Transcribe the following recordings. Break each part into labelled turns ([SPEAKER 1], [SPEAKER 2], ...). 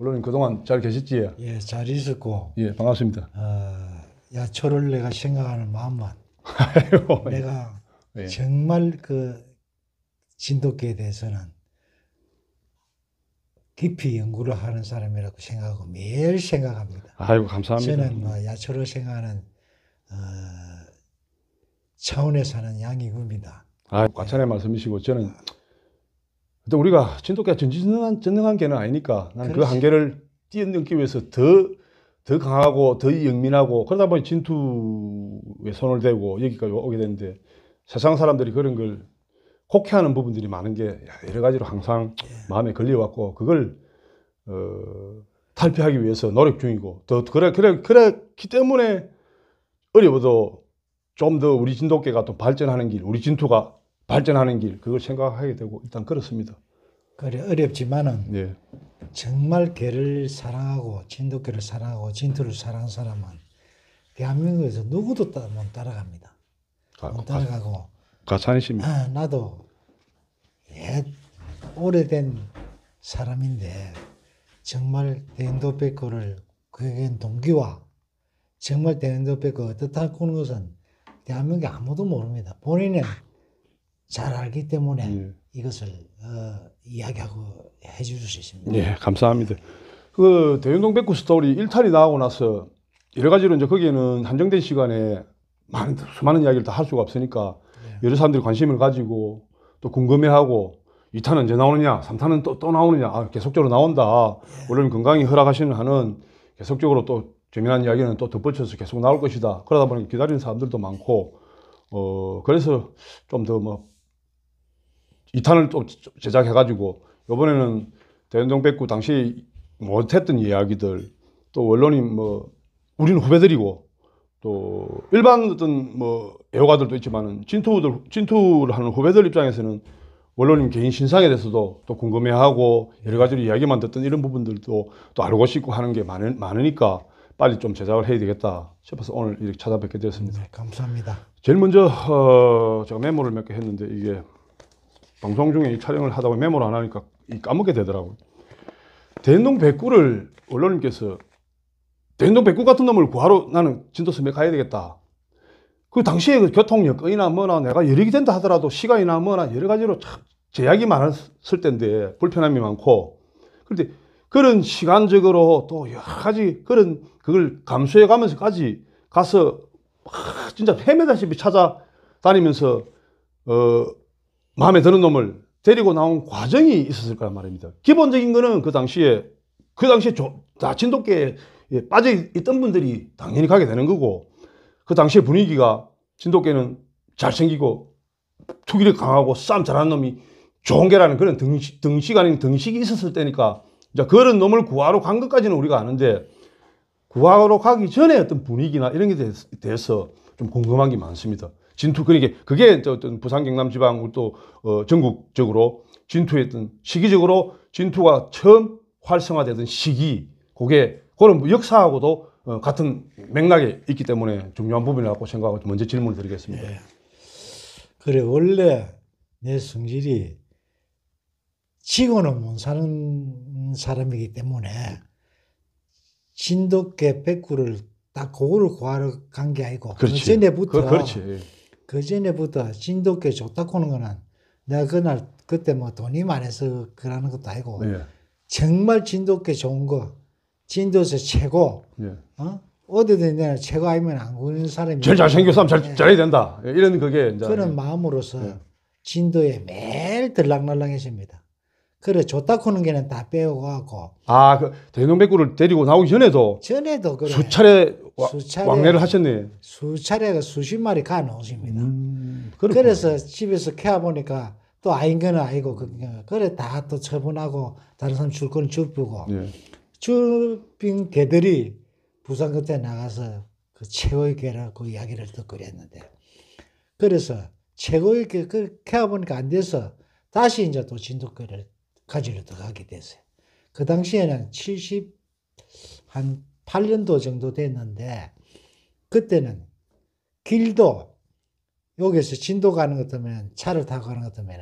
[SPEAKER 1] 물론 그동안 잘 계셨지? 예, 잘 있었고. 예, 반갑습니다. 어, 아,
[SPEAKER 2] 야초를 내가 생각하는 마음만. 아이고, 예. 내가 예. 정말 그 진돗개에 대해서는 깊이 연구를 하는 사람이라고 생각하고 매일 생각합니다.
[SPEAKER 1] 아이고, 감사합니다. 저는
[SPEAKER 2] 뭐 야초를 생각하는 어, 차원에 사는 양이구니다
[SPEAKER 1] 아, 과찬의 말씀이시고 저는 아, 근데 우리가 진돗개가 전지전능한 전능한 개는 아니니까 나그 한계를 뛰어넘기 위해서 더, 더 강하고 더 영민하고 그러다 보니 진투에 손을 대고 여기까지 오게 되는데 세상 사람들이 그런 걸 혹해하는 부분들이 많은 게 여러 가지로 항상 마음에 걸려왔고 그걸 어, 탈피하기 위해서 노력 중이고 더 그래 그래 그래기 때문에 어려워도 좀 더 우리 진돗개가 또 발전하는 길 우리 진투가 발전하는 길 그걸 생각하게 되고 일단 그렇습니다.
[SPEAKER 2] 그래 어렵지만은 예. 정말 개를 사랑하고 진돗개를 사랑하고 진토를 사랑한 사람은 대한민국에서 누구도 못 따라갑니다. 가, 못 따라가고
[SPEAKER 1] 가, 산이십니다 아,
[SPEAKER 2] 나도 옛 오래된 사람인데 정말 대인도백거를 그에겐 동기와 정말 대인도백거 어떻다 꾸는 것은 대한민국에 아무도 모릅니다. 본인은 잘 알기 때문에 예. 이것을 어, 이야기하고 해줄 수 있습니다. 예, 감사합니다. 그 대연동 백구 스토리 일탈이 나오고 나서
[SPEAKER 1] 여러 가지로 이제 거기에는 한정된 시간에 많은 수많은 이야기를 다 할 수가 없으니까 예. 여러 사람들이 관심을 가지고 또 궁금해하고 2탄 언제 나오느냐, 3탄은 또, 또 나오느냐, 아, 계속적으로 나온다. 예. 물론 건강이 허락하시는 한은 계속적으로 또 재미난 이야기는 또 덧붙여서 계속 나올 것이다. 그러다 보니 기다리는 사람들도 많고, 어, 그래서 좀더뭐 2탄을 또 제작해가지고 이번에는 대연동 백구 당시 못했던 이야기들 또 원론이 뭐 우리는 후배들이고 또 일반 어떤 뭐 애호가들도 있지만은 진투들 진투를 하는 후배들 입장에서는 원론님 개인 신상에 대해서도 또 궁금해하고 여러 가지로 이야기만 듣던 이런 부분들도 또 알고 싶고 하는 게 많으, 많으니까 빨리 좀 제작을 해야 되겠다 싶어서 오늘 이렇게 찾아뵙게 되었습니다. 네,
[SPEAKER 2] 감사합니다.
[SPEAKER 1] 제일 먼저 어, 제가 메모를 몇 개 했는데 이게 방송 중에 이 촬영을 하다 가 메모를 안 하니까 까먹게 되더라고요. 대동 백구를 언론님께서 대동 백구 같은 놈을 구하러 나는 진도섬에 가야 되겠다. 그 당시에 그 교통여건이나 뭐나 내가 여력이 된다 하더라도 시간이나 뭐나 여러 가지로 참 제약이 많았을 텐데 불편함이 많고 그런데 그런 시간적으로 또 여러 가지 그런 그걸 감수해 가면서까지 가서 아, 진짜 헤매다시피 찾아다니면서 어 마음에 드는 놈을 데리고 나온 과정이 있었을 거란 말입니다. 기본적인 거는 그 당시에, 그 당시에 조, 다 진돗개에 빠져 있던 분들이 당연히 가게 되는 거고, 그당시에 분위기가 진돗개는 잘생기고, 투기력 강하고, 싸움 잘하는 놈이 좋은 개라는 그런 등식, 등식 아닌 등식이 있었을 때니까, 이제 그런 놈을 구하러 간 것까지는 우리가 아는데, 구하러 가기 전에 어떤 분위기나 이런 게 대해서 좀 궁금한 게 많습니다. 진투 그러니까 그게 어떤 부산 경남 지방 또 어, 전국적으로 진투했던 시기적으로 진투가 처음 활성화되던 시기 그게 그런 뭐 역사하고도 어, 같은 맥락에 있기 때문에 중요한 부분이라고 생각하고 먼저 질문을 드리겠습니다. 예.
[SPEAKER 2] 그래 원래 내 성질이 지고는 못 사는 사람이기 때문에 진돗개 백구를 딱 그거를 구하러 간 게 아니고 그렇지. 전에부터 그, 그렇지. 예. 그 전에부터 진돗개 좋다고 하는 거는 내가 그날 그때 뭐 돈이 많아서 그러는 것도 아니고 예. 정말 진돗개 좋은 거 진도에서 최고 예. 어? 어디든 내가 최고 아니면 안 구는 사람이 제일 잘생겨 사면 잘, 예. 잘해야
[SPEAKER 1] 된다 예, 이런 그게 이제 그런 예.
[SPEAKER 2] 마음으로서 예. 진도에 매일 들락날락했습니다 그래 좋다고 하는 게는 다우고 갖고
[SPEAKER 1] 아 그 대동백구를 데리고 나오기 전에도
[SPEAKER 2] 전에도 그래.
[SPEAKER 1] 수차례
[SPEAKER 2] 수차례, 왕래를 하셨네. 수차례 수십 마리 가는 옷입니다. 음, 그래서 집에서 캐보니까 또 아닌 건 아니고 그, 그, 그래다 또 처분하고 다른 사람 줄 거는 고 예. 줄빈 개들이 부산 그때 나가서 그 최고의 개라고 그 이야기를 듣고 그랬는데 그래서 최고의 개 그렇게 보니까안 돼서 다시 이제 또 진돗개를 가지러 들어가게 됐어요. 그 당시에는 70한 8년도 정도 됐는데 그때는 길도 여기서 진도 가는 것 때문에 차를 타고 가는 것 때문에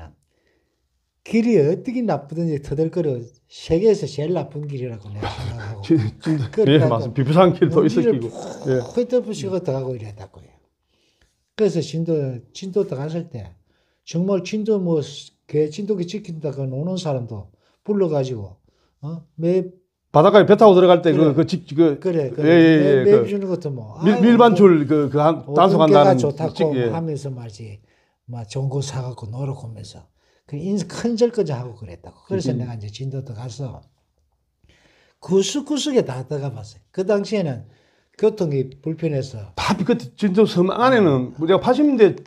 [SPEAKER 2] 길이 어떻게 나쁘든지 터들거려 세계에서 제일 나쁜 길이라고 내가 아, 생각하고 그 예 맞습니다 비부산 길도 있었고 휘트부시고 들어가고 이랬다고요 그래서 진도 진도 들어갔을 때 정말 진도 뭐개 진도기 지킨다고 노는 사람도 불러가지고 어? 매
[SPEAKER 1] 바닷가에 배 타고 들어갈 때 그, 그래. 그, 그, 직, 그, 그래, 그래. 예, 예, 예. 매, 그,
[SPEAKER 2] 주는 것도 뭐. 밀, 밀반출
[SPEAKER 1] 뭐. 그, 그, 한, 뭐 단속한다는. 좋다고 직, 예.
[SPEAKER 2] 하면서 말이지. 막 좋은 거 사갖고 놀고 하면서. 그 인, 큰절까지 하고 그랬다고. 그래서 음. 내가 이제 진도도 가서 구석구석에 다 들어가 봤어요. 그 당시에는 교통이 불편해서. 다,
[SPEAKER 1] 그, 진도 섬 안에는, 음. 내가 80년대,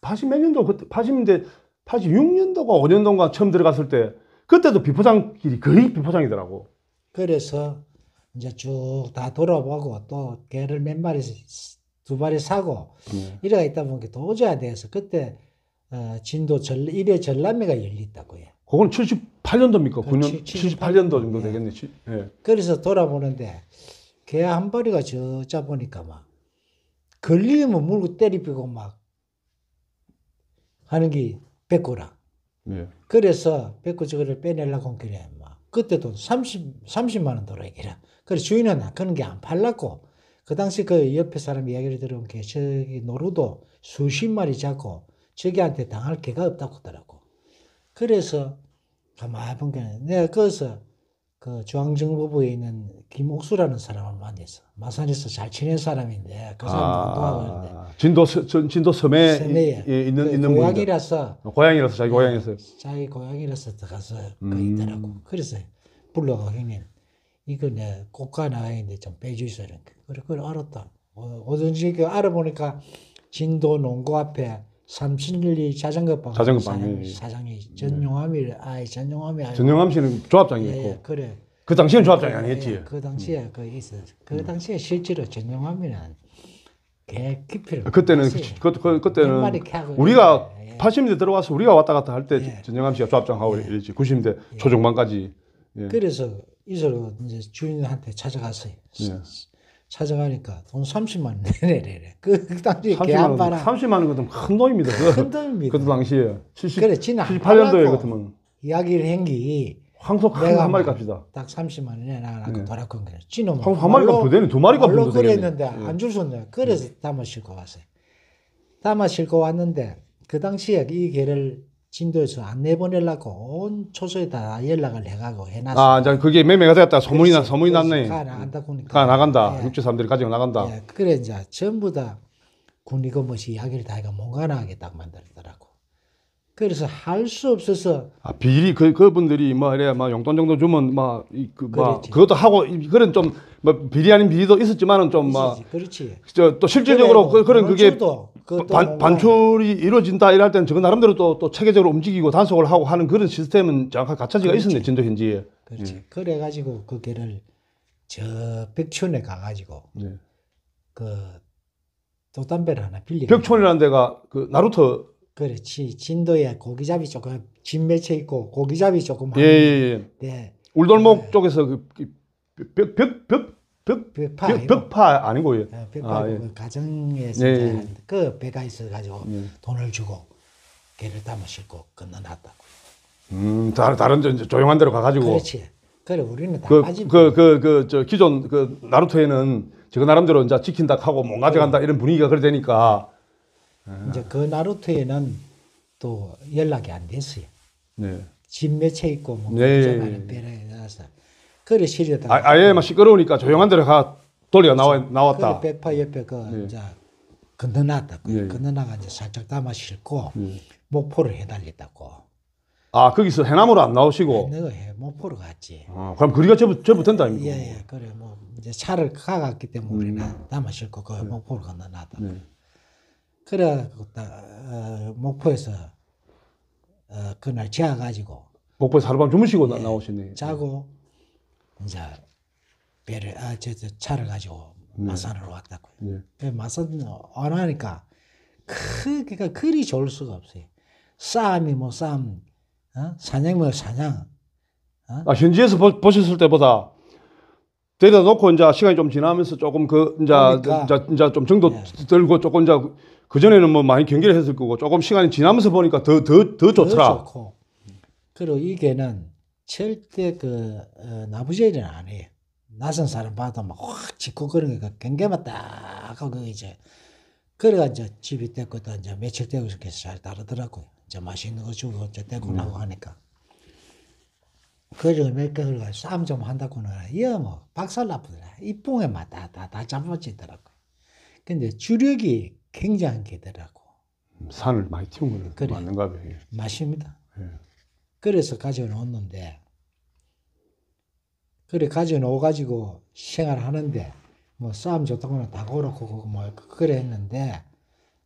[SPEAKER 1] 80 몇 년도, 그때 80년대, 86년도가 5년도인가 처음 들어갔을 때, 그때도 비포장길이 거의 비포장이더라고.
[SPEAKER 2] 그래서 이제 쭉 다 돌아보고 또 개를 몇 마리 두 마리 사고 네. 이래가 있다 보니까 도저히 안 돼서 그때 어, 진도 전 일회 전람회가 열리다고요.
[SPEAKER 1] 그건 78년도입니까? 9년 78, 년도 정도 되겠네. 예.
[SPEAKER 2] 그래서 돌아보는데 개 한 마리가 저자 보니까 막 걸리면 물고 때리고막 하는 게 백고라. 예. 그래서 백고 저거를 빼내려고 한래 그때 돈 30, 30만원 들어야기라. 그래 주인은 아, 그런 게 안 팔랐고, 그 당시 그 옆에 사람 이야기를 들으면 개, 저기 노루도 수십 마리 잡고, 저기한테 당할 개가 없다고 하더라고. 그래서 가만히 보니 내가 거기서 그 중앙정보부에 있는 김옥수라는 사람을 만났어. 마산에서 잘 지낸 사람인데
[SPEAKER 1] 그 사람도 아, 운동하는데 진도 전 진도 섬에, 섬에 이, 있는
[SPEAKER 2] 그 있는 고향이라서
[SPEAKER 1] 어, 고향이라서 자기 예, 고향에서
[SPEAKER 2] 자기 고향이라서 들어가서 그
[SPEAKER 1] 음. 그 있더라고.
[SPEAKER 2] 그래서 불러가 형님 이거 내 고가 나와있는데좀 빼주시라는 거. 그래 그걸 알았다. 오든지 어, 그 알아보니까 진도 농구 앞에 삼신리 자전거 방 자전거 방이 사장, 이 전용함이 네. 아예 전용함이 아니고 전용함
[SPEAKER 1] 씨는 조합장이었고 예, 그래 그 당시엔 조합장이 아니겠지 예, 그
[SPEAKER 2] 당시에 음. 그 있어 그 음. 당시에 실제로 전용함이는 개 깊이를 아, 그때는
[SPEAKER 1] 그, 그, 그, 때는 우리가 예. 80년대 예. 들어와서 우리가 왔다 갔다 할때 예. 전용함 씨가 조합장하고 예. 이랬지 90년대 예. 초중반까지
[SPEAKER 2] 그래서 이소로 이제 주인한테 찾아갔어요 찾아가니까 돈 30만 원내래 그, 당시 개아빠랑 30만 원그큰 돈입니다. 큰 돈입니다. 뭐 그 당시에 70, 그래, 78년도에 같으면 이야기를 한게 황소 큰한 마리 값이다. 딱 30만 원에 나가 네. 돌아건 그래. 지는 황소 한 마리가 부대는 두 마리가 부대는 그랬는데 네. 안줄 섰네. 그래서 네. 담아 싣고 왔어요. 담아 싣고 왔는데 그 당시에 이 개를 진도에서 안 내보내려고 온 초소에다 연락을 해가고 해놨어. 아,
[SPEAKER 1] 이제 그게 매매가 됐다. 소문이 나, 소문이 났네. 가
[SPEAKER 2] 나간다, 보니까.
[SPEAKER 1] 가 나간다. 예. 육지 사람들이 가지고 나간다. 예.
[SPEAKER 2] 그래, 이제 전부 다 군리검무시 이야기를 다 해가 몽가나 하게 딱 만들더라고. 그래서 할 수 없어서
[SPEAKER 1] 아 비리 그 그분들이 뭐 이래 막 용돈 정도 주면 막그막 그 그것도 하고 그런 좀 뭐 비리 아닌 비리도 있었지만은 좀 막 그렇지 저또 실질적으로 그, 그런 그게 반, 반출이 이루어진다 이럴 때는 저거 나름대로 또, 또 체계적으로 움직이고 단속을 하고 하는 그런 시스템은 정확한 가차지가 있었네 진도 현지에 그렇지 예.
[SPEAKER 2] 그래 가지고 그 개를 저 백촌에 가가지고 예. 그 도담배를 하나 빌리
[SPEAKER 1] 벽촌이라는 데가 그 나루터
[SPEAKER 2] 그렇지. 진도에 고기잡이 조금 진매체 있고 고기잡이 조금 예,
[SPEAKER 1] 예, 예. 네. 울돌목 예. 쪽에서 그벽벽벽 그, 벽, 벽파, 벽, 벽파 아니고 예. 네, 벽파 아, 예. 그
[SPEAKER 2] 가정에서 예, 예, 예. 그 배가 있어가지고 예. 돈을 주고 개를 담아 시고
[SPEAKER 1] 건너놨다고. 음, 다른 다른 조용한 데로 가가지고. 그렇지.
[SPEAKER 2] 그래 우리는 다 그, 빠
[SPEAKER 1] 그그 그 저 기존 그 나루토에는 저거 나름대로 이제 지킨다 하고 못 가져간다 이런 분위기가 그래 되니까. 아. 이제
[SPEAKER 2] 그 나루토에는 또 연락이 안 됐어요. 네. 집 매체 있고 뭐
[SPEAKER 1] 네. 전화는
[SPEAKER 2] 빼내서 그래 시려다. 아, 아예 막 시끄러우니까 조용한 데로 가 돌려 나와 나왔다. 그래 백파 옆에 그 네. 이제 건너놨다. 네. 건너나가 이제 살짝 담아 싣고 네. 목포를 해달리다고.
[SPEAKER 1] 아 거기서 해남으로 안 나오시고
[SPEAKER 2] 내가 해 목포로 갔지. 아, 그럼 거리가 제부 제부 된다 이거. 예예 그래 뭐 이제 차를 가갔기 때문에 음. 우 담아 싣고 그 목포로 건너놨다. 그래 어, 목포에서 어, 그날 재워 가지고 목포에서 하룻밤
[SPEAKER 1] 주무시고 예, 나오시네.
[SPEAKER 2] 자고 이제 배를 아, 저, 저 차를 가지고 네. 마산으로 왔다고요. 네. 예. 마산 안 하니까 크기가 그러니까 그리 좋을 수가 없어요. 쌈이 뭐 쌈, 어? 사냥 뭐 사냥. 어?
[SPEAKER 1] 아 현지에서 보, 보셨을 때보다 데려다 놓고 이제 시간이 좀 지나면서 조금 그 이제 그러니까. 이제, 이제 좀 정도 예. 들고 조금 이제 그 전에는 뭐 많이 경기를 했을 거고 조금 시간이 지나면서 보니까 더 더더 더 좋더라. 더
[SPEAKER 2] 좋고 그리고 이게는 절대 그 어, 나부제일은 아니에요. 낯선 사람 봐도 막확 짖고 그러니까 그 경계만 딱 하고 이제 그래가 이제 집이 됐고 또 이제 며칠 되고 이렇게 잘 다르더라고요. 이제 맛있는 거 주고 이제 되고 음. 나고 하니까. 그저거몇개흘러 싸움 좀 한다고는 이거 뭐 박살 나쁘더라 이뽕에 막다다다 잡아지더라고 근데 주력이 굉장히 되더라고
[SPEAKER 1] 산을 많이 튀운 거는 그래. 맞는가 봐요 예.
[SPEAKER 2] 맞습니다 예. 그래서 가져놓는데 그래 가져놓아가지고 생활하는데 뭐 싸움 좋다고는 다 그렇고 뭐 그래 했는데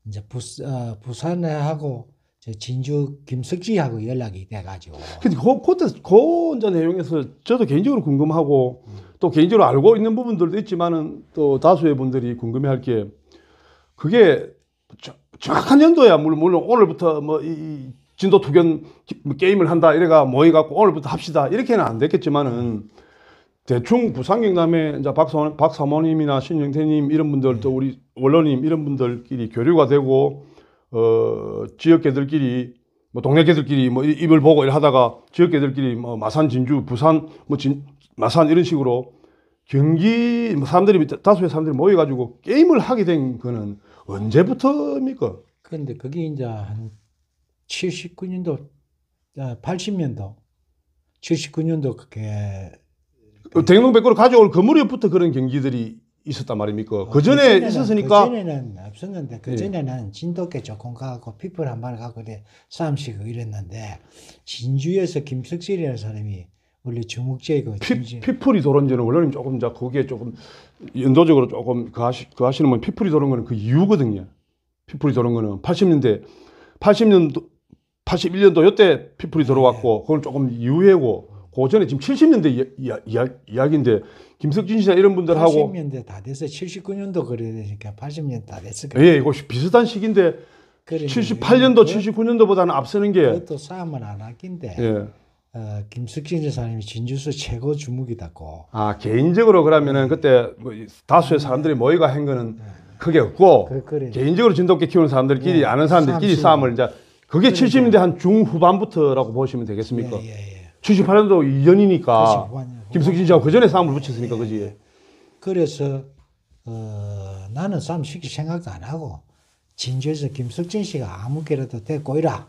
[SPEAKER 2] 이제 부, 어, 부산에 하고 진주 김석지하고 연락이 돼가지고. 근데 그, 그때 그 이제 그 내용에서
[SPEAKER 1] 저도 개인적으로 궁금하고 음. 또 개인적으로 알고 있는 부분들도 있지만은 또 다수의 분들이 궁금해할 게 그게 저, 정확한 연도야 물론, 물론 오늘부터 뭐 이 진도 투견 뭐 게임을 한다 이래가 모여갖고 오늘부터 합시다 이렇게는 안 됐겠지만은 음. 대충 부산경남에 이제 박사모, 박사모님이나 신영태님 이런 분들 또 음. 우리 원로님 이런 분들끼리 교류가 되고. 어, 지역개들끼리 뭐 동네개들끼리 뭐 입을 보고 이하다가 지역개들끼리 뭐 마산, 진주, 부산, 뭐 진, 마산 이런 식으로 경기 뭐 사람들이 다수의 사람들이
[SPEAKER 2] 모여가지고 게임을 하게 된 거는 언제부터입니까? 그런데 그게 이제 한 79년도, 80년도, 아, 79년도 그게
[SPEAKER 1] 어, 대동 백구를 가져올 그 무렵부터 그런 경기들이 있었단 말입니까? 어, 그 전에 있었으니까. 그 전에는
[SPEAKER 2] 없었는데, 그 전에는 예. 진돗개 조금 가고, 피플 한 마리 가고, 움식 이랬는데, 진주에서 김석실이라는 사람이 원래 주목제이고.
[SPEAKER 1] 피, 피풀이 도는 지는 원래는 조금, 자, 거기에 조금, 연도적으로 조금, 그, 하시, 그 하시는 분피플이 도는 거는 그 이유거든요. 피플이 도는 거는 80년대, 80년도, 81년도 이때 피플이 들어왔고, 네. 그건 조금 이후에고, 그 전에 지금 70년대 이야, 이야, 이야기인데 김석진 씨나 이런 분들하고
[SPEAKER 2] 80년대 다 돼서 79년도 그래야 되니까 80년 다 됐을 거예요. 예, 이거 비슷한 시기인데 78년도, 79년도보다는 앞서는 게 그것도 싸움은 안 하긴데 예. 어, 김석진 지사님이 진주수 최고 주목이다고.
[SPEAKER 1] 아 개인적으로 그러면은 그때 뭐 다수의 사람들이 네. 모의가 한 거는 크게 네. 없고 그, 그래. 개인적으로 진돗개 키우는 사람들끼리 예. 아는 사람들끼리 싸움을 이제 그게 그러 70년대 한 중후반부터라고 보시면 되겠습니까? 예, 예, 예. 78년도 2년이니까 김석진 씨하고 그 전에 싸움을 붙였으니까 그지.
[SPEAKER 2] 그래서 어, 나는 싸움 시킬 생각도 안 하고 진주에서 김석진 씨가 아무개라도 데리고 이라.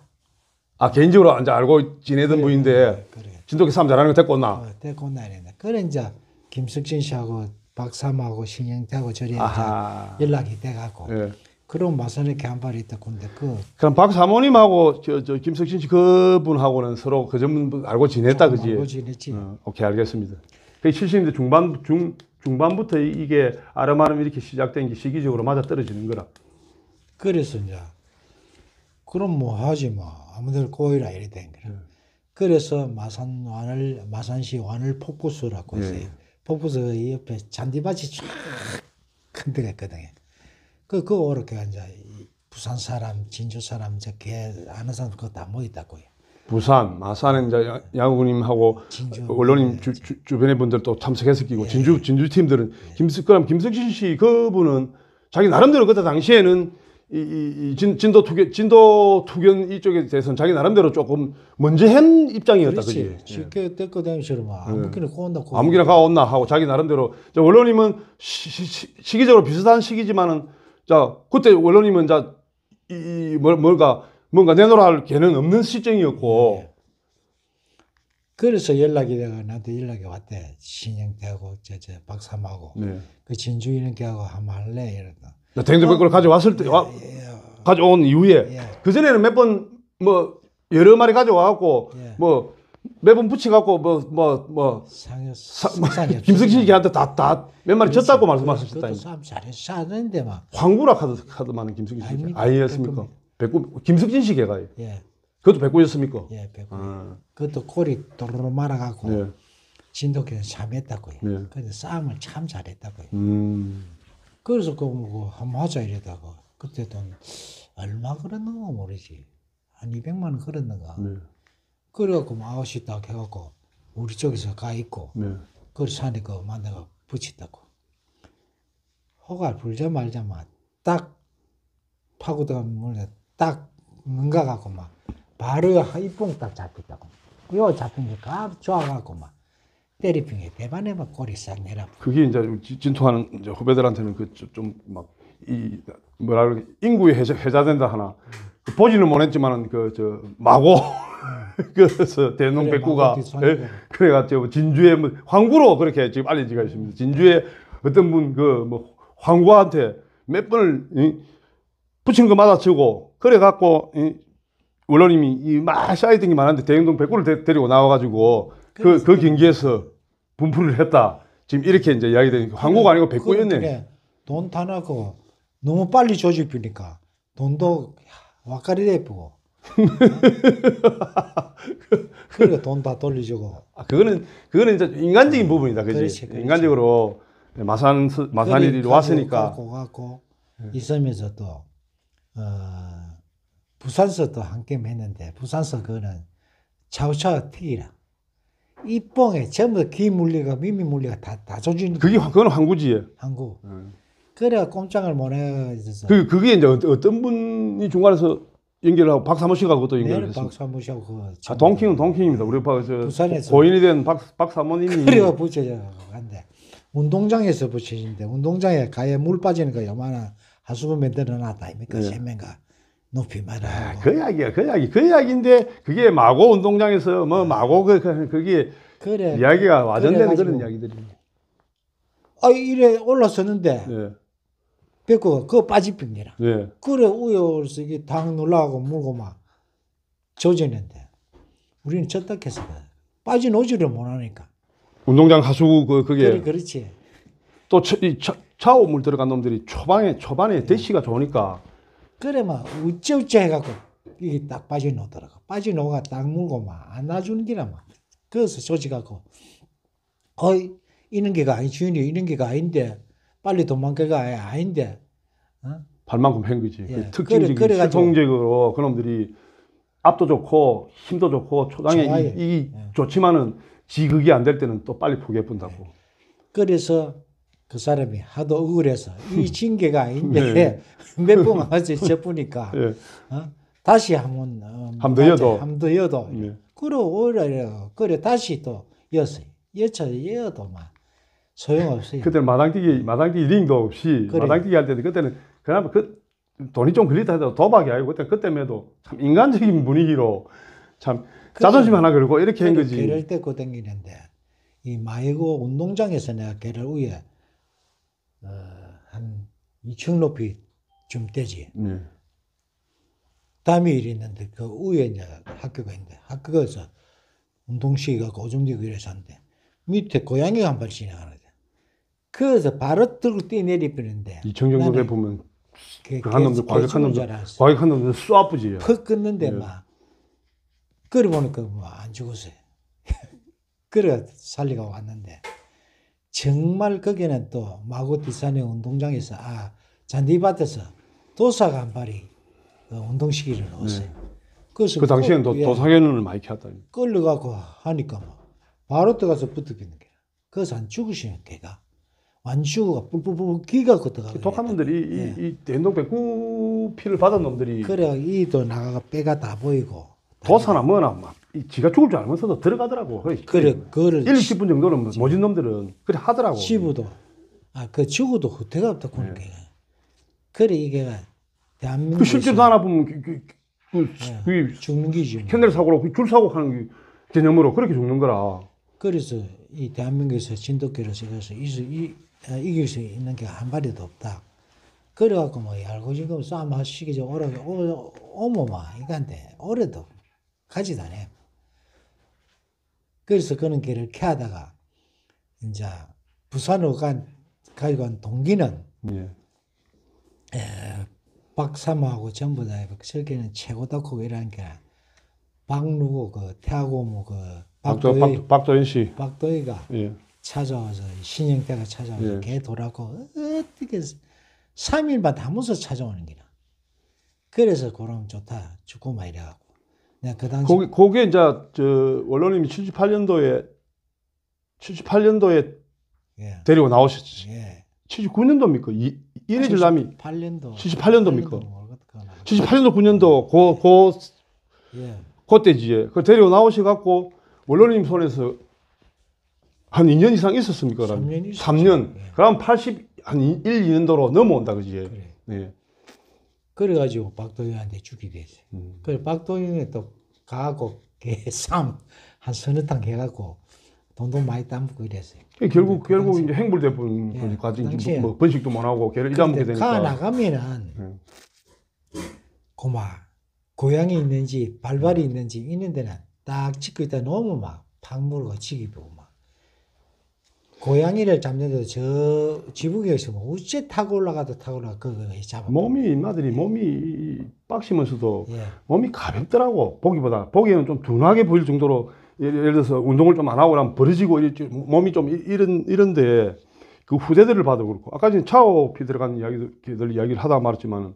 [SPEAKER 1] 아 개인적으로 이제 알고 지내던 네, 네, 네, 그래, 분인데 그래. 진돗개 싸움 잘하는 거 데리고 온나. 어,
[SPEAKER 2] 데리고 온나 이랬네. 그래 이제 김석진 씨하고 박삼하고 신영태하고 저리 이제 연락이 돼가고 예. 그런 마산에 개한발이 있다 군데 그
[SPEAKER 1] 그럼 박 사모님하고 저, 저 김석진 씨 그분하고는 서로 그 전부 알고 지냈다 그지? 알고 지냈지. 어, 오케이 알겠습니다. 그 70년대 중반 중 중반부터 이게 아름아름 이렇게 시작된 게 시기적으로 맞아 떨어지는 거라. 그래서 이제
[SPEAKER 2] 그럼 뭐 하지 뭐 아무데나 꼬이라 이래 된 거라. 음. 그래서 마산 완을 마산시 완을 폭포수라고 네. 해서 예. 폭포수 그 옆에 잔디밭이 쫙큰 데가 있거든요. 그, 그 오르케가 이 부산 사람, 진주 사람, 저 개, 아는 사람 그거 다 모였다고요.
[SPEAKER 1] 부산, 마산은 이제 야구님하고 언론님 네. 주, 변의 분들도 참석해서 고 예. 진주 진주 팀들은 예. 김 그럼 김석진 씨 그분은 자기 나름대로 그때 당시에는 이, 이, 이 진, 진도 투견 진도 투견 이쪽에 대해서는 자기 나름대로 조금 먼저 한 입장이었다 그지 예.
[SPEAKER 2] 쉽게 예. 때그 당시로 아무기나 가온다 아무기나
[SPEAKER 1] 그러니까. 가온나 하고 자기 나름대로 원론님은 시기적으로 비슷한 시기지만은 자, 그때 원로님은 자, 이, 이 뭘, 뭘까, 뭔가
[SPEAKER 2] 내놓으라 할 개는 없는
[SPEAKER 1] 실정이었고.
[SPEAKER 2] 그래서 연락이 내가 나한테 연락이 왔대. 신영태하고 저, 저 박삼하고. 네. 그진주인는 걔하고 한번 할래? 이랬다. 대행도 백골
[SPEAKER 1] 가져왔을 때, 예, 와, 예. 가져온 이후에. 예. 그전에는 몇 번, 뭐, 여러 마리 가져와갖고, 예. 뭐, 매번 붙여갖고 뭐 뭐 뭐김승식씨한테 뭐, 다다 몇 마리 쳤다고 말씀하셨다니. 그것 잘했어
[SPEAKER 2] 는데 막.
[SPEAKER 1] 광구라 카드 카드만은 김승식 씨. 아니었습니까? 백구 김승진식 애가.
[SPEAKER 2] 예. 그것도 백구였습니까? 예, 백구. 아. 그것도 꼬리 도로로 말아갖고 예. 진돗개 참했다고요. 예. 근데 싸움을 참 잘했다고요. 음. 그래서 그뭐 뭐 하자 이랬다가 그때도 얼마 걸었는가 모르지 한 200만 원 걸었는가. 네. 그래갖고 뭐 아웃이 딱 해갖고 우리 쪽에서 가 있고 네. 그래서 하니까 만나가 붙였다고 호가 불자 말자마 딱 파고든 물에 딱 응가갖고 막 바로 이뽕 딱 잡혔다고 요 잡힌 게갑 좋아갖고 막 때리핑에 대반에 막 꼬리 싹 내라
[SPEAKER 1] 그게 이제 진통하는 이제 후배들한테는 그 좀 막 이 뭐라 그래 인구에 회자회자된다 하나 음. 보지는 그 못했지만은 그 저 마고 그래서 대농 백구가 예? 그래가지고 진주에 뭐 황구로 그렇게 지금 알려지가 있습니다. 진주에 어떤 분 그 뭐 황구한테 몇 번을 이, 붙인 거 맞아치고 그래갖고 이, 원로님이 이막 쌓이던 게 많은데 대흥동 백구를 데, 데리고 나와가지고 그, 그 경기에서 분풀을 했다. 지금 이렇게 이제 이야기 되니까 황구가 아니고 백구였네. 그래. 그러니까
[SPEAKER 2] 돈 탄하고 너무 빨리 조집이니까 돈도 야. 와까리 예쁘고. 그러돈다 그러니까 돌리주고. 아, 그거는,
[SPEAKER 1] 그거는 이제 인간적인 음, 부분이다. 그지? 그렇지, 그렇지. 인간적으로 마산, 마산이 그래, 왔으니까.
[SPEAKER 2] 갖고, 갖고 있으면서 또, 어, 부산서 도 함께 맺는데, 부산서 그거는 차우차가 튀기라. 이 뽕에 전부 귀 물리가, 미미 물리가 다, 다 조준. 그게, 그건 항구지예. 항구. 네. 그래야 꼼짝을 못 해서.
[SPEAKER 1] 그, 그게 이제 어떤 분이 중간에서 연결하고 박사모 씨가고또 연결을 했습니
[SPEAKER 2] 박사모 씨하고 그
[SPEAKER 1] 아, 동킹은 동킹입니다. 우리 박, 에서 고인이 된 박,
[SPEAKER 2] 박사모님이. 그래요, 부채죠. 데 운동장에서 부채인데 운동장에 가에 물 빠지는 거 요만한 하수구 만들어 놨다 아니까 네. 세면가. 높이 말고 아, 그 이야기야,
[SPEAKER 1] 그 이야기. 그 이야기인데, 그게 마고 운동장에서, 뭐, 네. 마고, 그, 그, 게 그래, 이야기가 와전되는 그런 이야기들입
[SPEAKER 2] 아, 이래 올라섰는데, 네. 뱉고 그거 빠지병이라. 예. 그래 우여서 이게 당 놀라고 물고 막 조졌는데 우리는 저딱해서빠진오지를 못하니까.
[SPEAKER 1] 운동장 하수 그 그게. 그래,
[SPEAKER 2] 그렇지. 또이 차오물 들어간 놈들이
[SPEAKER 1] 초반에 초반에 대시가 좋으니까.
[SPEAKER 2] 그래 막 우째우째 해갖고 이게 딱빠져놓더라고 빠져나오가 딱 물고 막안 놔주는 기라 막. 그래서 조지갖고 거의 이런 게가 아니 주인이 이런 게가 아닌데 빨리 도망가가 아닌데. 어?
[SPEAKER 1] 발만큼 헹구지. 예. 그 특징적인 그래, 실통적으로 그놈들이 앞도 좋고 힘도 좋고 초당에 좋아요. 이, 이 예. 좋지만은 지극이 안 될 때는 또 빨리 포기해 본다고. 예.
[SPEAKER 2] 그래서 그 사람이 하도 우울해서 이 징계가 아닌데 네. 몇번 하지 쳐보니까 예. 어? 다시 한번 음, 어, 함도여도 함도여도 예. 그러 오히려 그래 다시 또 여서 여차 여도만 소용없어요.
[SPEAKER 1] 그때는 마당뛰기, 마당뛰기 링도 없이 그래. 마당뛰기 할 때도 그때는 그나마 그 돈이 좀 걸리다 해도 도박이 아니고 그때 그때만 해 도참 인간적인 분위기로 참 그치. 자존심 하나 걸고 이렇게 한 거지. 개를
[SPEAKER 2] 떼고 댕기는데 이 마이고 운동장에서 내가 개를 위에 어, 한 2층 높이 좀 되지. 네. 담이 일이 있는데 그 위에 이제 학교가 있는데 학교에서 운동 시기가 고정 되고 이래서 하는데 밑에 고양이가 한발 지나가는 그래서 바로 들고 뛰어내리는데 이청정국에 보면 그, 그, 한 놈들 과격한 놈들
[SPEAKER 1] 과격한 놈들 쏘아프지요. 퍽 끊는데 네. 막
[SPEAKER 2] 그러 보니까 뭐 안 죽었어요. 그래 살리가 왔는데 정말 거기는 또 마고 디산의 운동장에서 아 잔디밭에서 도사가 한 발이 그 어, 운동 시기를 넣었어요. 네. 그래서 그 당시에는 또, 예. 도사견을
[SPEAKER 1] 많이 키웠다니.
[SPEAKER 2] 끌려가고 하니까 뭐 바로 들어가서 붙어있는 거야. 그래서 안 죽으시는 걔가. 완주가 뿔뿔뿔 기가 걷어가고 독한 놈들이 예. 이, 네. 이 대동 백구 피를 받은 놈들이 그래 이도 나가 빼가 다
[SPEAKER 1] 보이고 도사나 뭐나 막 지가 죽을 줄 알면서도 들어가더라고 그래 그를 1, 20분
[SPEAKER 2] 정도는 뭐, 모진 놈들은 그래 하더라고 시부도 아그 죽어도 후퇴가 없다 네. 그러니 예. 그래 이게 대한민국 그 실제로 하나 보면 그, 그, 그, 네, 그, 예. 죽는 기지 현대 사고로 그 줄 사고 하는 개념으로 그렇게 죽는 거라 그래서 이 대한민국에서 진돗개를 써서 이, 이 어, 이길 수 있는 게 한마리도 없다. 그래갖고 뭐 알고 지금 싸움 하시기 좀 오래 오모마 이건데 오래도 가지도 않아 그래서 그런 길을 캐하다가 이제 부산으로 간 가지고 간 동기는 예. 에, 박삼하고 전부 다 저기는 최고다 고 이런 게 박누구 그 태하고 뭐 그 박도
[SPEAKER 1] 박도희 씨
[SPEAKER 2] 박도희가 예. 찾아와서 신형때가 찾아와서 예. 개 돌아고 어떻게 3일만 다무서 찾아오는 기나 그래서 그럼 좋다 죽고 막 이래갖고
[SPEAKER 1] 내가 그 당시 거기, 거기에 이제 저 원로님이 78년도에 78년도에 예. 데리고 나오셨지 예. 79년도입니까? 이, 이래 질남이 78년도 78년도입니까? 78년도 9년도 뭐 고고 예. 그때지 그 데리고 나오셔갖고 원로님 손에서 한 2년 이상 있었습니까? 3년. 3년. 예. 그럼 80, 한 1, 2년도로 넘어온다, 그지? 그래. 네.
[SPEAKER 2] 그래가지고 박도현한테 죽이 게 되지. 음. 그래, 박도현이 또 가고, 개, 쌈, 한 서너 탕 해갖고, 돈도 많이 따먹고 이랬어요.
[SPEAKER 1] 결국, 그 결국 그 이제 행불대분 까지 예, 그 뭐 번식도 못 하고, 개를 잃어먹게 되니까. 가 나가면은,
[SPEAKER 2] 네. 고마, 고양이 있는지, 발발이 있는지, 있는 데는 딱 찍고 있다 놓으면 막, 팍 물고 치기 보고 막. 고양이를 잡는데도 저 지붕에 서으면째 타고 올라가도 타고 올라가 그거 잡아. 몸이 인마들이 몸이 빡시면서도 예. 몸이
[SPEAKER 1] 가볍더라고 보기보다 보기에는 좀 둔하게 보일 정도로 예를 들어서 운동을 좀 안 하고 그러면 버려지고 몸이 좀 이런 이런데 그 후대들을 봐도 그렇고 아까 전 차오피 들어간 이야기들 이야기를 하다 말았지만은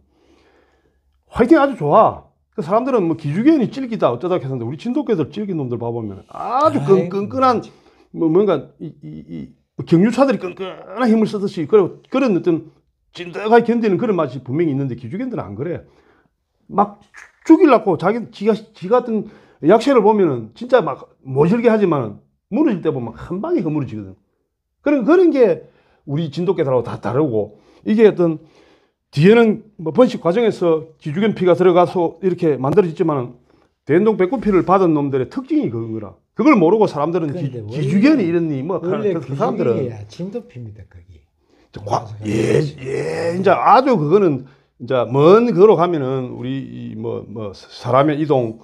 [SPEAKER 1] 화이팅 아주 좋아. 그 사람들은 뭐 기주견이 질기다 어쩌다 했는데 우리 진돗개들 질긴 놈들 봐보면 아주 끈끈한 뭐. 뭐 뭔가 이, 이, 이뭐 경유차들이 끈끈한 힘을 쓰듯이 그리고 그런 어떤 진득하게 견디는 그런 맛이 분명히 있는데 기죽견들은 안 그래. 막 죽이려고 자기, 지가, 지 같은 약체를 보면은 진짜 막 모질게 하지만 무너질 때 보면 한 방에 그 무너지거든. 그런, 그런 게 우리 진돗개들하고 다 다르고 이게 어떤 뒤에는 뭐 번식 과정에서 기죽견 피가 들어가서 이렇게 만들어지지만은대동 백구피를 받은 놈들의 특징이 그런 거라. 그걸 모르고 사람들은 기, 기주견이 이런니 뭐 원래 그, 그 사람들은
[SPEAKER 2] 진도피입니다 거기. 과, 예, 예,
[SPEAKER 1] 이제 아주 그거는 이제 먼 거로 가면은 우리 뭐뭐 뭐 사람의 이동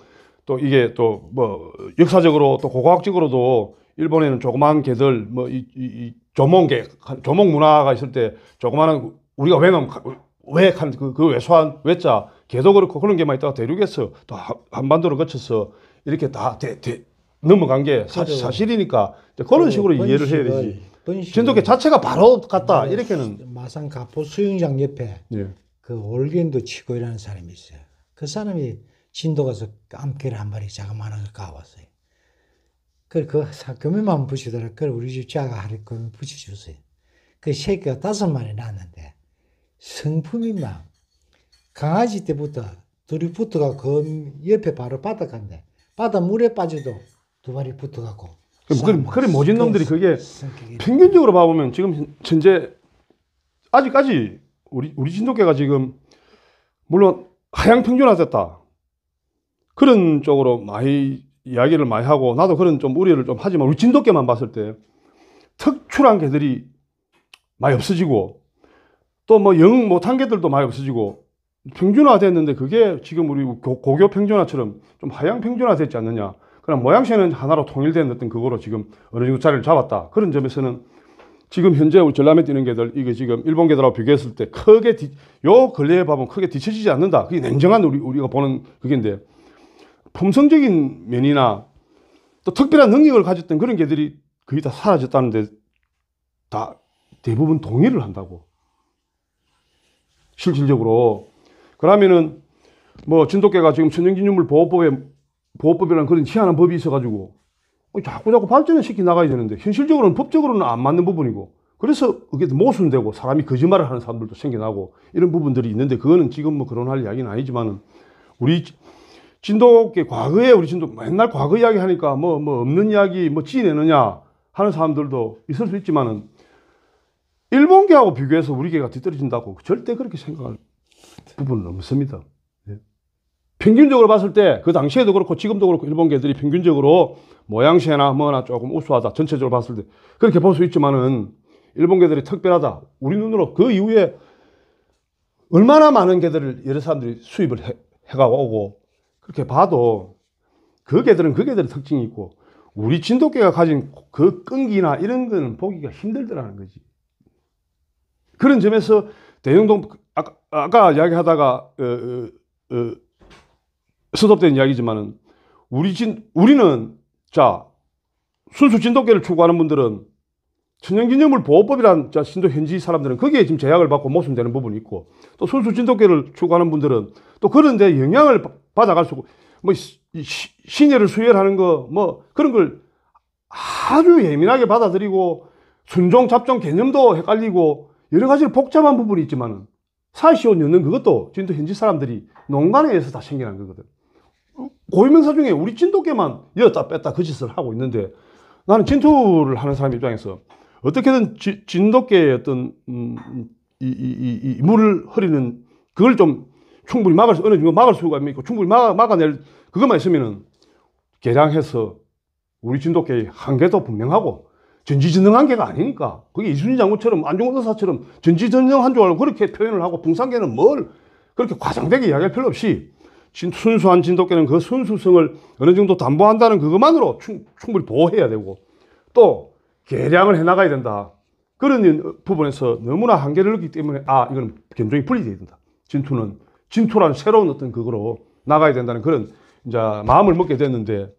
[SPEAKER 1] 또 이게 또 뭐 역사적으로 또 고고학적으로도 일본에는 조그마한 개들 뭐이 이, 이 조목개 조목 문화가 있을 때 조그마한 우리가 왜면 왜한그 그 외소한 외자 개도 그렇고 그런 게많 있다가 대륙에서 또 한반도를 거쳐서 이렇게 다 대, 대, 넘어간 게 사, 실이니까 그런 어, 식으로 이해를 해야 되지.
[SPEAKER 2] 어, 진돗개 자체가 바로 갔다 네, 이렇게는 네, 마산 가포 수영장 옆에 예. 그 올겐도 치고 일하는 사람이 있어요. 그 사람이 진도 가서 암캐를 한 마리 자그마한 걸 까왔어요. 그그 사금에만 부시더라 그걸 우리 집 자가 하리금 붙여줬어요. 그 새끼가 다섯 마리 낳았는데 성품이 막 강아지 때부터 둘이 붙어가 그 옆에 바로 바닥 간데 바다 물에 빠져도 두 발이 붙어갖고.
[SPEAKER 1] 그래, 그래 모진 놈들이 그게 평균적으로 봐보면 지금 현재 아직까지 우리 우리 진돗개가 지금 물론 하향 평준화됐다 그런 쪽으로 많이 이야기를 많이 하고 나도 그런 좀 우려를 좀 하지만 우리 진돗개만 봤을 때 특출한 개들이 많이 없어지고 또 뭐영 못한 뭐 개들도 많이 없어지고 평준화 됐는데 그게 지금 우리 고교 평준화처럼 좀 하향 평준화 됐지 않느냐 그럼 모양새는 하나로 통일된 어떤 그거로 지금 어느 정도 자리를 잡았다. 그런 점에서는 지금 현재 우리 전남에 뛰는 개들 이게 지금 일본 개들하고 비교했을 때 크게 뒤, 요 근래의 밥은 크게 뒤처지지 않는다. 그게 냉정한 우리 우리가 보는 그게인데 품성적인 면이나 또 특별한 능력을 가졌던 그런 개들이 거의 다 사라졌다는데 다 대부분 동의를 한다고. 실질적으로 그러면은 뭐 진돗개가 지금 천연기념물 보호법에 보호법이라는 그런 희한한 법이 있어가지고 어, 자꾸 자꾸 발전을 시켜 나가야 되는데 현실적으로는 법적으로는 안 맞는 부분이고 그래서 그게 모순되고 사람이 거짓말을 하는 사람들도 생겨나고 이런 부분들이 있는데 그거는 지금 뭐 그런 할 이야기는 아니지만은 우리 진돗개 과거에 우리 진돗 맨날 과거 이야기 하니까 뭐뭐 뭐 없는 이야기 뭐지내느냐 하는 사람들도 있을 수 있지만은 일본계하고 비교해서 우리 계가 뒤떨어진다고 절대 그렇게 생각할 부분은 없습니다. 평균적으로 봤을 때 그 당시에도 그렇고 지금도 그렇고 일본 개들이 평균적으로 모양새나 뭐나 조금 우수하다 전체적으로 봤을 때 그렇게 볼 수 있지만은 일본 개들이 특별하다 우리 눈으로 그 이후에 얼마나 많은 개들을 여러 사람들이 수입을 해, 해가 오고 그렇게 봐도 그 개들은 그 개들의 특징이 있고 우리 진돗개가 가진 그 끈기나 이런 거는 보기가 힘들더라는 거지 그런 점에서 대형동 아까, 아까 이야기하다가 어, 어, 어, 수습된 이야기지만은 우리 진, 우리는 자 순수 진돗개를 추구하는 분들은 천연기념물 보호법이란 자 신도 현지 사람들은 거기에 지금 제약을 받고 모순되는 부분이 있고 또 순수 진돗개를 추구하는 분들은 또 그런데 영향을 받아갈 수 있고 뭐 신예를 수혈하는 거 뭐 그런 걸 아주 예민하게 받아들이고 순종 잡종 개념도 헷갈리고 여러 가지 복잡한 부분이 있지만은 사시온 연는 그것도 진도 현지 사람들이 농간에 의해서 다 생겨난 거거든. 고위명사 중에 우리 진돗개만 이었다 뺐다 그 짓을 하고 있는데 나는 진투를 하는 사람 입장에서 어떻게든 지, 진돗개의 어떤 음, 이, 이, 이, 이 물을 흐리는 그걸 좀 충분히 막을 수 어느 정도 막을 수가 있고 충분히 막아, 낼 그것만 있으면은 개량해서 우리 진돗개 의 한계도 분명하고 전지전능한 계가 아니니까 그게 이순신 장군처럼 안중근 의사처럼 전지전능한 줄 알고 그렇게 표현을 하고 풍상계는뭘 그렇게 과장되게 이야기할 필요 없이 순수한 진돗개는 그 순수성을 어느 정도 담보한다는 그것만으로 충, 분히 보호해야 되고 또 개량을 해나가야 된다. 그런 부분에서 너무나 한계를 느끼기 때문에 아 이건 견종이 분리돼야 된다. 진투는 진투라는 새로운 어떤 그거로 나가야 된다는 그런 이제 마음을 먹게 됐는데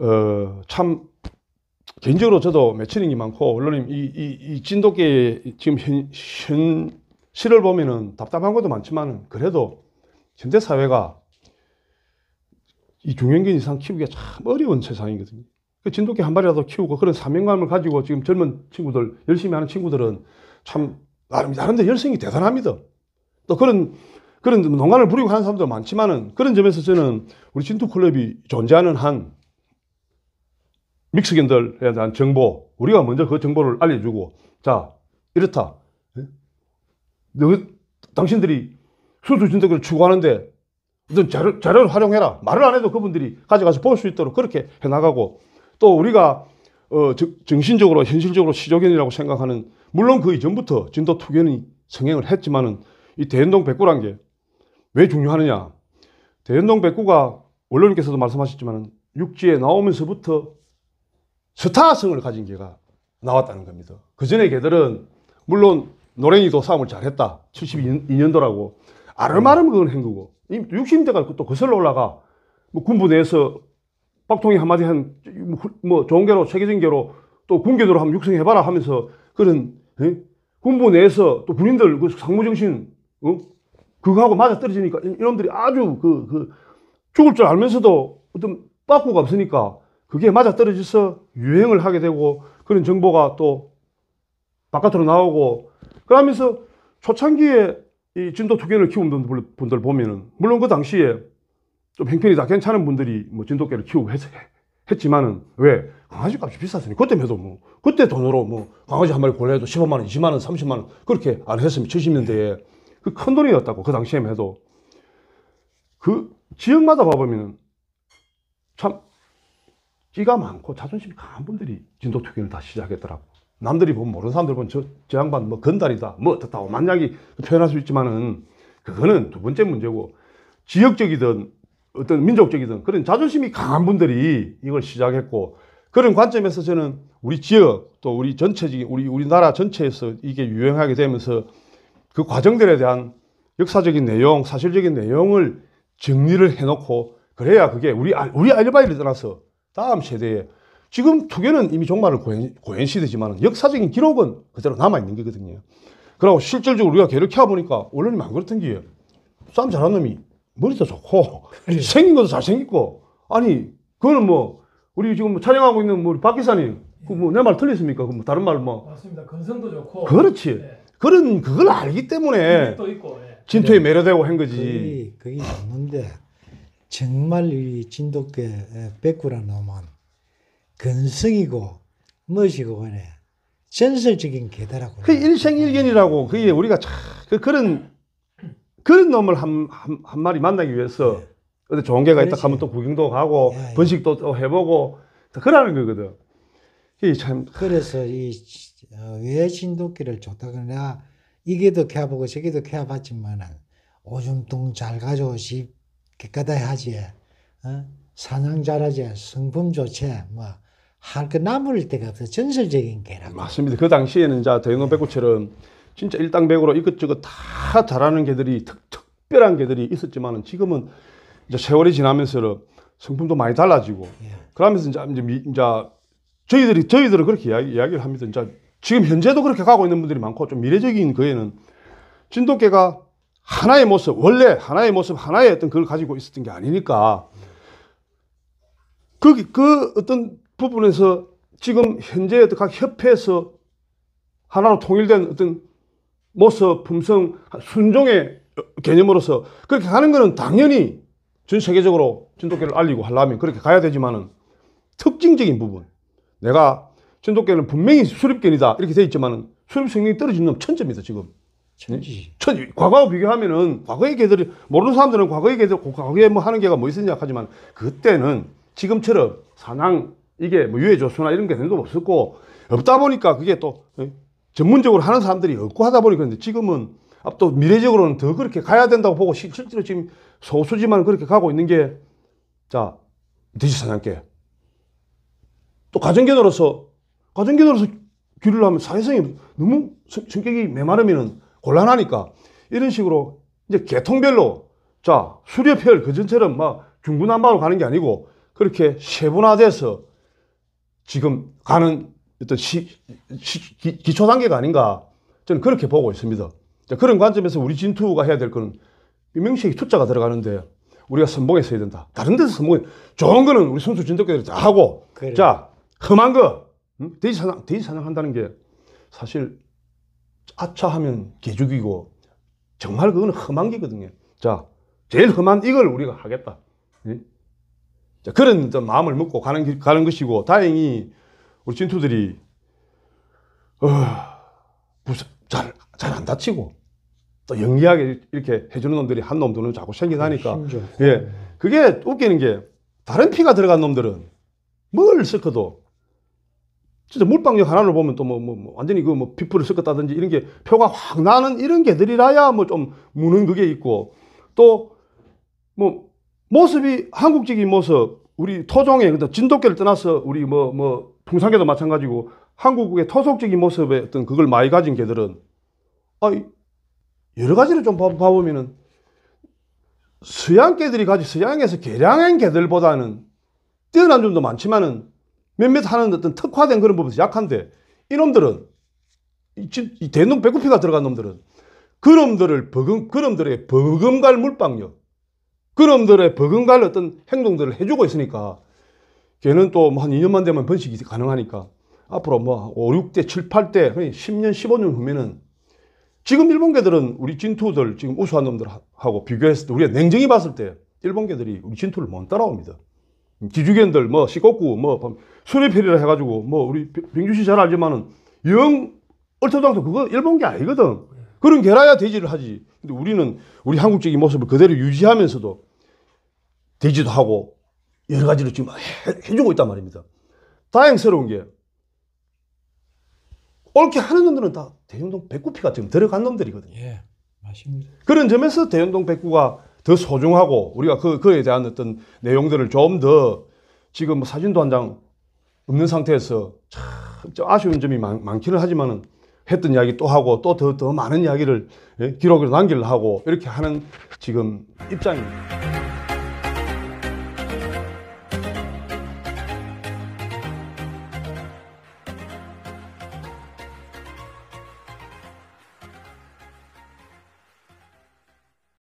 [SPEAKER 1] 어, 참 개인적으로 저도 매치는이 많고 언론님 이, 이, 이 진돗개 지금 현, 현실을 보면은 답답한 것도 많지만 그래도 현대 사회가 이 중형견 이상 키우기가 참 어려운 세상이거든요. 그 진돗개 한 마리라도 키우고 그런 사명감을 가지고 지금 젊은 친구들, 열심히 하는 친구들은 참 나름 나름대로 열성이 대단합니다. 또 그런 그런 농간을 부리고 하는 사람도 많지만은 그런 점에서 저는 우리 진투클럽이 존재하는 한 믹스견들에 대한 정보 우리가 먼저 그 정보를 알려주고 자 이렇다 예? 너, 당신들이 수수 진돗개를 추구하는데 넌 자료, 자료를 활용해라. 말을 안 해도 그분들이 가져가서 볼 수 있도록 그렇게 해나가고 또 우리가 어, 저, 정신적으로 현실적으로 시조견이라고 생각하는 물론 그 이전부터 진도 투견이 성행을 했지만은 이 대연동 백구란 게 왜 중요하느냐? 대연동 백구가 원로님께서도 말씀하셨지만은 육지에 나오면서부터 스타성을 가진 개가 나왔다는 겁니다. 그전에 개들은 물론 노랭이도 싸움을 잘했다. 72년도라고 아름아름 그건 한구고 60대가 또 거슬러 올라가 뭐 군부 내에서 박통이 한마디 한뭐 뭐 좋은 개로 세계적인 개로 또 군계도로 한번 육성해봐라 하면서 그런 에? 군부 내에서 또 군인들 그 상무정신 어? 그거하고 맞아떨어지니까 이놈들이 아주 그, 그 죽을 줄 알면서도 어떤 빠꾸가 없으니까 그게 맞아떨어져서 유행을 하게 되고 그런 정보가 또 바깥으로 나오고 그러면서 초창기에 이 진도 투개를 키우는 분들 보면은 물론 그 당시에 좀 형편이 다 괜찮은 분들이 뭐 진돗개를 키우고 했, 했지만은 왜 강아지 값이 비쌌으니 그때 해도 뭐 그때 돈으로 뭐 강아지 한 마리 골라도 15만 원, 20만 원, 30만 원 그렇게 안 했으면 70년대에 그큰 돈이었다고 그 당시에만 해도 그 지역마다 봐보면은 참 끼가 많고 자존심이 강한 분들이 진돗개를다 시작했더라고. 남들이 보면 모르는 사람들 보면 저, 저 양반 뭐 건달이다 뭐 어떻다 만약에 표현할 수 있지만은 그거는 두 번째 문제고 지역적이든 어떤 민족적이든 그런 자존심이 강한 분들이 이걸 시작했고 그런 관점에서 저는 우리 지역 또 우리 전체적인 우리 우리나라 전체에서 이게 유행하게 되면서 그 과정들에 대한 역사적인 내용, 사실적인 내용을 정리를 해놓고 그래야 그게 우리 우리 알바이를 떠나서 다음 세대에 지금 두 개는 이미 종말을 고행, 고행시되지만 역사적인 기록은 그대로 남아있는 거거든요. 그리고 실질적으로 우리가 계를 키워보니까 원래는 안 그렇던 게 싸움 잘하는 놈이 머리도 좋고 그래. 생긴 것도 잘생겼고 아니 그거는 뭐 우리 지금 촬영하고 있는 뭐박 기사님 그뭐내 말 틀렸습니까? 그뭐 다른 말 뭐. 맞습니다. 근성도 좋고. 그렇지. 네. 그런 그걸 알기 때문에 또 있고, 네. 진토에 매료되고 한 거지.
[SPEAKER 2] 그게, 맞는데 정말 이 진돗개 예, 백구라 놈은 근성이고 멋이고 간에 전설적인 계다라고. 그 일생일견이라고 그게 우리가 참 그 그런
[SPEAKER 1] 그런 놈을 한, 한, 한 마리 만나기 위해서 네. 어디 좋은 개가 있다 하면 또
[SPEAKER 2] 구경도 가고 야, 예, 예. 번식도 또 해보고 그러는 거거든. 참 그래서 이왜 어, 진돗개를 줬다그러나 이게도 캐보고 저게도 캐봤지만은 오줌통 잘 가져오시 깨끗하게 하지 어? 사냥 잘하지 성품 좋지 뭐 한끗 남을 데가 없어 전설적인 개라고.
[SPEAKER 1] 맞습니다. 그 당시에는 자 대형어 백호처럼 진짜 일당백으로 이것저것 다 잘하는 개들이 특, 특별한 개들이 있었지만 지금은 이제 세월이 지나면서 성품도 많이 달라지고 예. 그러면서 이제 이제, 미, 이제 저희들이 저희들은 그렇게 이야기, 를 합니다. 이제 지금 현재도 그렇게 가고 있는 분들이 많고 좀 미래적인 그에는 진돗개가 하나의 모습 원래 하나의 모습 하나의 어떤 그걸 가지고 있었던 게 아니니까 그, 그 어떤 부분에서 지금 현재 각 협회에서 하나로 통일된 어떤 모습, 품성, 순종의 개념으로서 그렇게 가는 것은 당연히 전 세계적으로 진돗개를 알리고 하려면 그렇게 가야 되지만은 특징적인 부분 내가 진돗개는 분명히 수립견이다 이렇게 돼 있지만은 수립 성능이 떨어진 놈 천점이다 지금 천지 천 과거와 비교하면은 과거의 개들이 모르는 사람들은 과거의 개들 과거에 뭐 하는 개가 뭐 있었냐 하지만 그때는 지금처럼 사냥 이게 뭐 유해조수나 이런 개념도 없었고 없다 보니까 그게 또 예? 전문적으로 하는 사람들이 없고 하다 보니까 그런데 지금은 앞도 미래적으로는 더 그렇게 가야 된다고 보고 실제로 지금 소수지만 그렇게 가고 있는 게자 돼지 사냥개 또 가정견으로서 가정견으로서 귀를 하면 사회성이 너무 성격이 메마르면 곤란하니까 이런 식으로 이제 개통별로자 수렵혈 그전처럼 막 중구난방으로 가는 게 아니고 그렇게 세분화돼서 지금 가는 어떤 시, 시, 기, 기초 단계가 아닌가 저는 그렇게 보고 있습니다. 그런 관점에서 우리 진투가 해야 될 거는 명시에 투자가 들어가는데 우리가 선봉했어야 된다. 다른 데서 선봉 좋은 거는 우리 선수 진덕들이 다 하고 그래. 자 험한 거 응? 돼지 사냥 돼지 사냥한다는 게 사실 아차하면 개죽이고 정말 그건 험한 게거든요. 자 제일 험한 이걸 우리가 하겠다. 응? 그런 마음을 먹고 가는, 가는 것이고, 다행히 우리 진투들이, 어, 잘, 잘 안 다치고, 또 영리하게 이렇게 해주는 놈들이 한 놈, 두놈 자꾸 생기다니까. 네, 예. 그게 웃기는 게, 다른 피가 들어간 놈들은 뭘 섞어도, 진짜 물방울 하나를 보면 또 뭐, 뭐, 뭐 완전히 그뭐 피부를 섞었다든지 이런 게 표가 확 나는 이런 개들이라야 뭐 좀 무는 그게 있고, 또, 뭐, 모습이 한국적인 모습, 우리 토종의 진돗개를 떠나서 우리 뭐, 뭐, 풍산개도 마찬가지고 한국의 토속적인 모습의 어떤 그걸 많이 가진 개들은, 아, 여러 가지를 좀 봐보면은 서양개들이 가지 서양에서 개량한 개들보다는 뛰어난 점도 많지만은 몇몇 하는 어떤 특화된 그런 부분에서 약한데 이놈들은 이, 이 대놈 배꼽피가 들어간 놈들은 그놈들을 버금 그놈들의 버금갈 물방력 그놈들의 버금갈 어떤 행동들을 해주고 있으니까 걔는 또한 뭐 2년만 되면 번식이 가능하니까 앞으로 뭐 5, 6대, 7, 8대, 10년, 15년 후면은 지금 일본개들은 우리 진투들, 지금 우수한 놈들하고 비교했을 때 우리가 냉정히 봤을 때 일본개들이 우리 진투를 못 따라옵니다. 기주견들, 뭐, 시꼬꾸, 뭐, 수뇌필이라 해가지고, 뭐, 우리 병주씨 잘 알지만은 영 얼토당토 그거 일본개 아니거든. 그런 개라야 돼지를 하지. 근데 우리는 우리 한국적인 모습을 그대로 유지하면서도 되지도 하고 여러 가지를 지금 해, 주고 있단 말입니다. 다행스러운 게 옳게 하는 놈들은 다대형동 백구피가 지금 들어간 놈들이거든요. 예, 맞습니다. 그런 점에서 대형동 백구가 더 소중하고 우리가 그, 그에 대한 어떤 내용들을 좀 더 지금 뭐 사진도 한 장 없는 상태에서 참 아쉬운 점이 많, 기는 하지만은 했던 이야기 또 하고 또 더더 더 많은 이야기를 예, 기록으로 남기려 하고 이렇게 하는 지금 입장입니다.